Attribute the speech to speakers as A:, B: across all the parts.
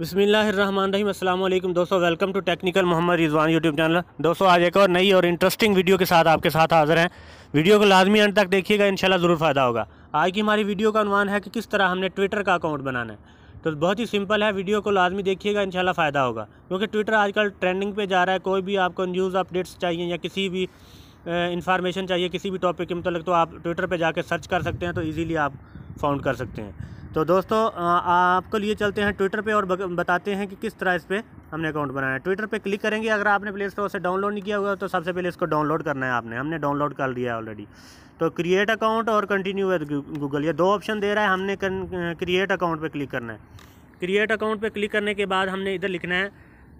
A: बसमिलीम अल्लाम दोस्तों welcome to technical Mohammad Rizwan YouTube channel दोस्तों आज एक और नई और इंटरेस्टिंग वीडियो के साथ आपके साथ हाजिर हैं वीडियो को लाजमी अंत तक देखिएगा इन ज़रूर फ़ायदा होगा आज की हमारी वीडियो का अनुमान है कि किस तरह हमने ट्विटर का अकाउंट बनाना है तो बहुत ही सिंपल है वीडियो को लाजमी देखिएगा इंशाल्लाह फ़ायदा होगा क्योंकि ट्विटर आजकल ट्रेंडिंग पे जा रहा है कोई भी आपको न्यूज़ अपडेट्स चाहिए या किसी भी इंफॉर्मेशन चाहिए किसी भी टॉपिक के मतलब तो आप ट्विटर पर जाकर सर्च कर सकते हैं तो ईज़िली आप फाउंड कर सकते हैं तो दोस्तों आपको लिए चलते हैं ट्विटर पे और बताते हैं कि किस तरह इस पर हमने अकाउंट बनाया है ट्विटर पे क्लिक करेंगे अगर आपने प्ले स्टोर से डाउनलोड नहीं किया हुआ तो सबसे पहले इसको डाउनलोड करना है आपने हमने डाउनलोड कर लिया ऑलरेडी तो क्रिएट अकाउंट और कंटिन्यू विद गूगल ये दो ऑप्शन दे रहा है हमने क्रिएट अकाउंट पर क्लिक करना है क्रिएट अकाउंट पर क्लिक करने के बाद हमने इधर लिखना है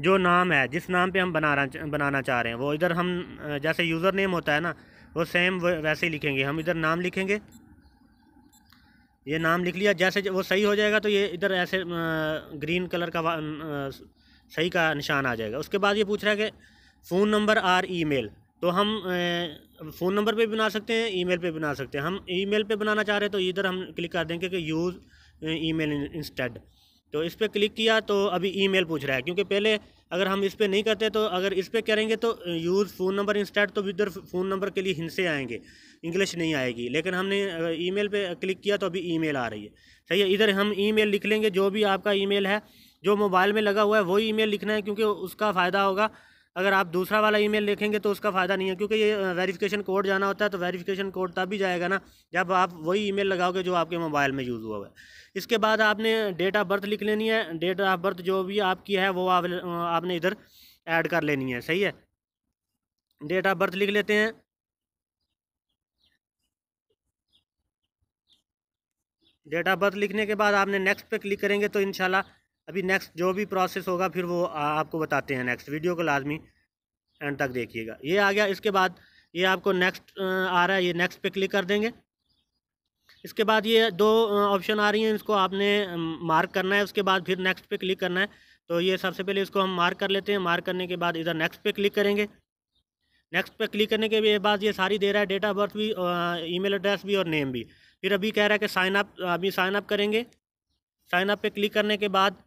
A: जो नाम है जिस नाम पर हम बनाना बनाना चाह रहे हैं वो इधर हम जैसे यूज़र नेम होता है ना वो सेम वैसे ही लिखेंगे हम इधर नाम लिखेंगे ये नाम लिख लिया जैसे वो सही हो जाएगा तो ये इधर ऐसे ग्रीन कलर का सही का निशान आ जाएगा उसके बाद ये पूछ रहा है कि फ़ोन नंबर आर ईमेल तो हम फ़ोन नंबर पे बना सकते हैं ईमेल पे बना सकते हैं हम ईमेल पे बनाना चाह रहे हैं तो इधर हम क्लिक कर देंगे कि यूज़ ईमेल इंस्टेड तो इस पर क्लिक किया तो अभी ईमेल पूछ रहा है क्योंकि पहले अगर हम इस पर नहीं करते तो अगर इस पर करेंगे तो यूज़ फ़ोन नंबर इंस्टार्ट तो इधर फ़ोन नंबर के लिए हिंसे आएंगे इंग्लिश नहीं आएगी लेकिन हमने ईमेल पे क्लिक किया तो अभी ईमेल आ रही है सही है इधर हम ईमेल लिख लेंगे जो भी आपका ईमेल है जो मोबाइल में लगा हुआ है वही मेल लिखना है क्योंकि उसका फ़ायदा होगा अगर आप दूसरा वाला ईमेल लिखेंगे तो उसका फ़ायदा नहीं है क्योंकि ये वेरिफिकेशन कोड जाना होता है तो वेरिफिकेशन कोड तब भी जाएगा ना जब आप वही ईमेल लगाओगे जो आपके मोबाइल में यूज़ हुआ है इसके बाद आपने डेट ऑफ बर्थ लिख लेनी है डेट ऑफ बर्थ जो भी आपकी है वो आप, आपने इधर ऐड कर लेनी है सही है डेट ऑफ बर्थ लिख लेते हैं डेट ऑफ बर्थ लिखने के बाद आपने नेक्स्ट पर क्लिक करेंगे तो इनशाला अभी नेक्स्ट जो भी प्रोसेस होगा फिर वो आपको बताते हैं नेक्स्ट वीडियो को लाजमी एंड तक देखिएगा ये आ गया इसके बाद ये आपको नेक्स्ट आ रहा है ये नेक्स्ट पे क्लिक कर देंगे इसके बाद ये दो ऑप्शन आ रही हैं इसको आपने मार्क करना है उसके बाद फिर नेक्स्ट पे क्लिक करना है तो ये सबसे पहले इसको हम मार्क कर लेते हैं मार्क करने के बाद इधर नेक्स्ट पे क्लिक करेंगे नेक्स्ट पे क्लिक करने के बाद ये सारी दे रहा है डेट ऑफ बर्थ भी ईमेल एड्रेस भी और नेम भी फिर अभी कह रहा है कि साइनअप अभी साइनअप करेंगे साइनअप पर पे क्लिक करने के बाद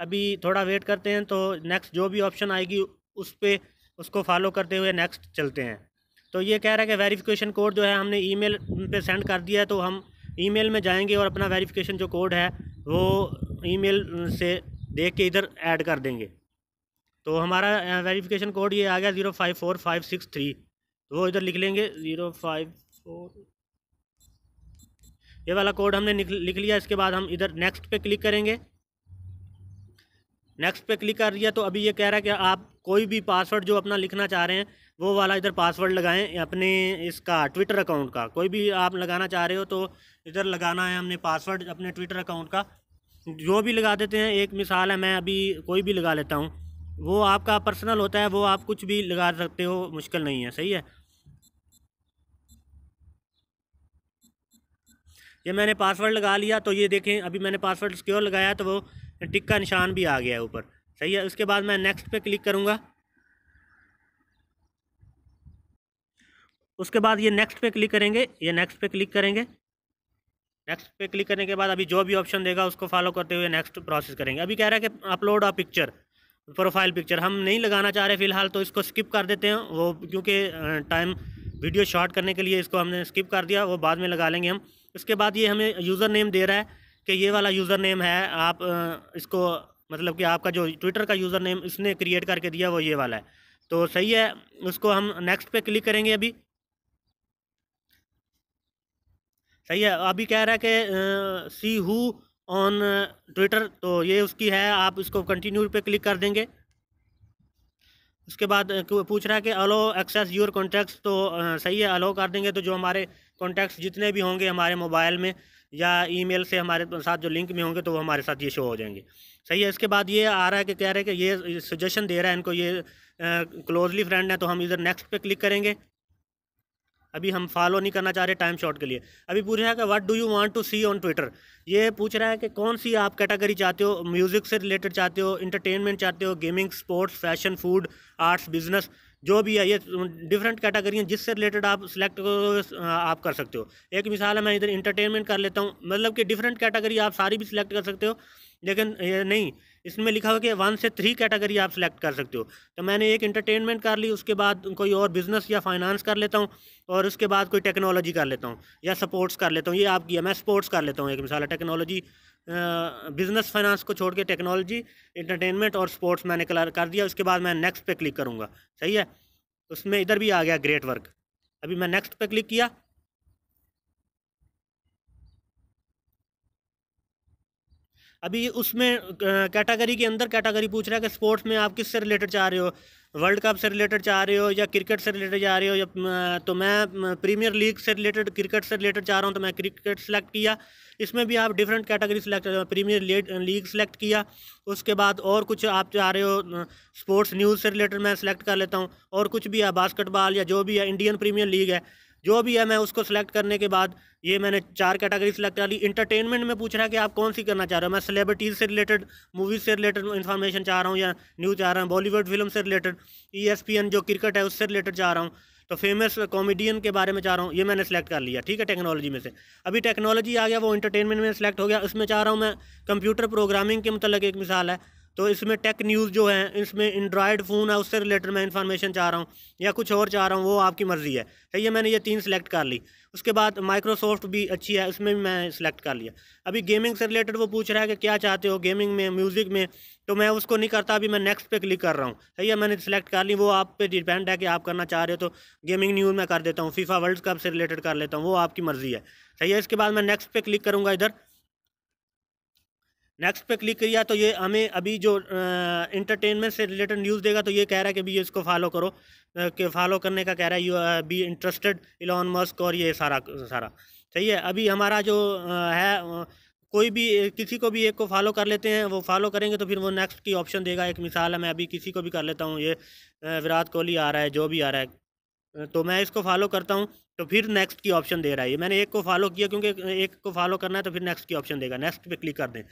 A: अभी थोड़ा वेट करते हैं तो नेक्स्ट जो भी ऑप्शन आएगी उस पर उसको फॉलो करते हुए नेक्स्ट चलते हैं तो ये कह रहा है कि वेरिफिकेशन कोड जो है हमने ईमेल पे सेंड कर दिया है तो हम ईमेल में जाएंगे और अपना वेरिफिकेशन जो कोड है वो ईमेल से देख के इधर ऐड कर देंगे तो हमारा वेरिफिकेशन कोड ये आ गया zero five four five six three तो वो इधर लिख लेंगे ज़ीरो फाइव फोर ये वाला कोड हमने लिख लिया इसके बाद हम इधर नेक्स्ट पे क्लिक करेंगे नेक्स्ट पे क्लिक कर दिया तो अभी ये कह रहा है कि आप कोई भी पासवर्ड जो अपना लिखना चाह रहे हैं वो वाला इधर पासवर्ड लगाएं अपने इसका ट्विटर अकाउंट का कोई भी आप लगाना चाह रहे हो तो इधर लगाना है हमने पासवर्ड अपने ट्विटर अकाउंट का जो भी लगा देते हैं एक मिसाल है मैं अभी कोई भी लगा लेता हूँ वो आपका पर्सनल होता है वो आप कुछ भी लगा सकते हो मुश्किल नहीं है सही है ये मैंने पासवर्ड लगा लिया तो ये देखें अभी मैंने पासवर्ड सिक्योर लगाया तो वो टिक का निशान भी आ गया है ऊपर सही है उसके बाद मैं नेक्स्ट पे क्लिक करूँगा उसके बाद ये नेक्स्ट पे क्लिक करेंगे ये नेक्स्ट पे क्लिक करेंगे नेक्स्ट पे क्लिक करने के बाद अभी जो भी ऑप्शन देगा उसको फॉलो करते हुए नेक्स्ट प्रोसेस करेंगे अभी कह रहा है कि upload a picture profile picture हम नहीं लगाना चाह रहे फ़िलहाल तो इसको स्किप कर देते हैं वो क्योंकि टाइम वीडियो शॉर्ट करने के लिए इसको हमने स्किप कर दिया वो बाद में लगा लेंगे हम इसके बाद ये हमें यूज़र नेम दे रहा है कि ये वाला यूज़र नेम है आप इसको मतलब कि आपका जो ट्विटर का यूज़र नेम इसने क्रिएट करके दिया वो ये वाला है तो सही है उसको हम नेक्स्ट पे क्लिक करेंगे अभी सही है अभी कह रहा है कि सी हु ऑन ट्विटर तो ये उसकी है आप इसको कंटिन्यू पे क्लिक कर देंगे उसके बाद पूछ रहा है कि अलो एक्सेस योर कॉन्टैक्ट्स तो सही है अलो कर देंगे तो जो हमारे कॉन्टैक्ट्स जितने भी होंगे हमारे मोबाइल में या ईमेल से हमारे साथ जो लिंक में होंगे तो वो हमारे साथ ये शो हो जाएंगे सही है इसके बाद ये आ रहा है कि कह रहे हैं कि ये सजेशन दे रहा है इनको ये क्लोजली फ्रेंड है तो हम इधर नेक्स्ट पे क्लिक करेंगे अभी हम फॉलो नहीं करना चाह रहे टाइम शॉट के लिए अभी पूछ रहा है कि what do you want to see on Twitter ये पूछ रहा है कि कौन सी आप कैटेगरी चाहते हो म्यूज़िक से रिलेटेड चाहते हो इंटरटेनमेंट चाहते हो gaming sports fashion food arts business जो भी है ये डिफरेंट तो कैटेगरी हैं जिससे रिलेटेड आप सिलेक्ट आप कर सकते हो एक मिसाल है मैं इधर इंटरटेनमेंट कर लेता हूँ मतलब कि डिफरेंट कैटेगरी आप सारी भी सिलेक्ट कर सकते हो लेकिन ये नहीं इसमें लिखा हुआ कि वन से थ्री कैटेगरी आप सेलेक्ट कर सकते हो तो मैंने एक इंटरटेनमेंट कर ली उसके बाद कोई और बिज़नेस या फाइनेंस कर लेता हूँ और उसके बाद कोई टेक्नोलॉजी कर लेता हूँ या स्पोर्ट्स कर लेता हूँ ये आप किया मैं स्पोर्ट्स कर लेता हूँ एक मिसाल टेक्नोलॉजी बिज़नेस फाइनेंस को छोड़ के टेक्नोलॉजी इंटरटेनमेंट और स्पोर्ट्स मैंने कलर कर दिया उसके बाद मैं नेक्स्ट पे क्लिक करूँगा सही है उसमें इधर भी आ गया ग्रेट वर्क अभी मैं नेक्स्ट पे क्लिक किया अभी उसमें कैटेगरी के अंदर कैटेगरी पूछ रहा है कि स्पोर्ट्स में आप किस से रिलेटेड चाह रहे हो वर्ल्ड कप से रिलेटेड चाह रहे हो या क्रिकेट से रिलेटेड चाह रहे हो या तो मैं प्रीमियर लीग से रिलेटेड क्रिकेट से रिलेटेड चाह रहा हूँ तो मैं क्रिकेट सेलेक्ट किया इसमें भी आप different category select premier league select किया उसके बाद और कुछ आप चाह रहे हो स्पोर्ट्स न्यूज़ से रिलेटेड मैं सेलेक्ट कर लेता हूँ और कुछ भी है बास्केटबॉल या जो भी है इंडियन प्रीमियर लीग है जो भी है मैं उसको सिलेक्ट करने के बाद ये मैंने चार कैटेगरी सेलेक्ट कर ली इंटरटेनमेंट में पूछ रहा है कि आप कौन सी करना चाह रहे हो मैं सेलिब्रिटीज़ से रिलेटेड मूवीज़ से रिलेटेड इन्फॉर्मेशन चाह रहा हूँ या न्यूज़ चाह रहा हूँ बॉलीवुड फिल्म से रिलेटेड ई e जो क्रिकेट है उससे रिलेटेड चाह रहा हूँ तो फेमस कॉमेडियन के बारे में चाह रहा हूँ ये मैंने सेलेक्ट कर लिया ठीक है टेक्नोलॉजी में से अभी टेक्नोलॉजी आ गया वो इंटरटेनमेंट में सेलेक्ट हो गया उसमें चाह रहा हूँ मैं कंप्यूटर प्रोग्रामिंग के मतलब एक मिसाल है तो इसमें टेक न्यूज़ जो है इसमें एंड्रॉयड फ़ोन है उससे रिलेटेड मैं इन्फॉर्मेशन चाह रहा हूँ या कुछ और चाह रहा हूँ वो आपकी मर्ज़ी है सही है मैंने ये तीन सेलेक्ट कर ली उसके बाद माइक्रोसॉफ्ट भी अच्छी है उसमें भी मैं सिलेक्ट कर लिया अभी गेमिंग से रिलेटेड वो पूछ रहा है कि क्या चाहते हो गेमिंग में म्यूज़िक में तो मैं उसको नहीं करता अभी मैं नेक्स्ट पे क्लिक कर रहा हूँ सही है मैंने सेलेक्ट कर ली वो आप पे डिपेंड है कि आप करना चाह रहे हो तो गेमिंग न्यूज़ मैं कर देता हूँ फीफा वर्ल्ड कप से रिलेटेड कर लेता हूँ वो आपकी मर्ज़ी है सही है इसके बाद मैं नेक्स्ट पे क्लिक करूँगा इधर नेक्स्ट पे क्लिक किया तो ये हमें अभी जो इंटरटेनमेंट से रिलेटेड न्यूज़ देगा तो ये कह रहा है कि भी इसको फॉलो करो कि फॉलो करने का कह रहा है you be interested Elon Musk और ये सारा सारा सही है अभी हमारा जो है कोई भी किसी को भी एक को फॉलो कर लेते हैं वो फॉलो करेंगे तो फिर वो नेक्स्ट की ऑप्शन देगा एक मिसाल है मैं अभी किसी को भी कर लेता हूँ ये विराट कोहली आ रहा है जो भी आ रहा है तो मैं इसको फॉलो करता हूँ तो फिर नेक्स्ट की ऑप्शन दे रहा है ये मैंने एक को फॉलो किया क्योंकि एक को फॉलो करना है तो फिर नेक्स्ट की ऑप्शन देगा नेक्स्ट पे क्लिक कर दें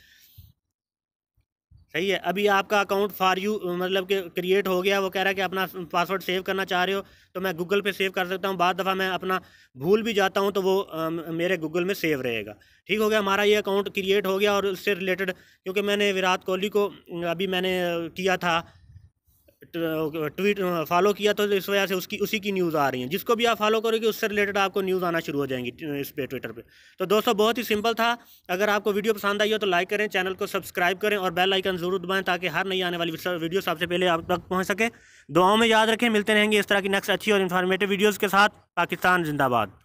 A: सही है अभी आपका अकाउंट फॉर यू मतलब कि क्रिएट हो गया वो कह रहा है कि अपना पासवर्ड सेव करना चाह रहे हो तो मैं गूगल पे सेव कर सकता हूँ बाद दफ़ा मैं अपना भूल भी जाता हूँ तो वो आ, मेरे गूगल में सेव रहेगा ठीक हो गया हमारा ये अकाउंट क्रिएट हो गया और उससे रिलेटेड क्योंकि मैंने विराट कोहली को अभी मैंने किया था ट्वीट फॉलो किया तो इस वजह से उसकी उसी की न्यूज़ आ रही है जिसको भी आप फॉलो करोगे उससे रिलेटेड आपको न्यूज़ आना शुरू हो जाएंगी इस पर ट्विटर पर तो दोस्तों बहुत ही सिंपल था अगर आपको वीडियो पसंद आई हो तो लाइक करें चैनल को सब्सक्राइब करें और बेल आइकन जरूर दबाएँ ताकि हर नई आने वाली वीडियो सबसे पहले आप तक पहुँच सके दुआओं में याद रखें मिलते रहेंगे इस तरह की नेक्स्ट अच्छी और इन्फॉर्मेटिव वीडियोज़ के साथ पाकिस्तान जिंदाबाद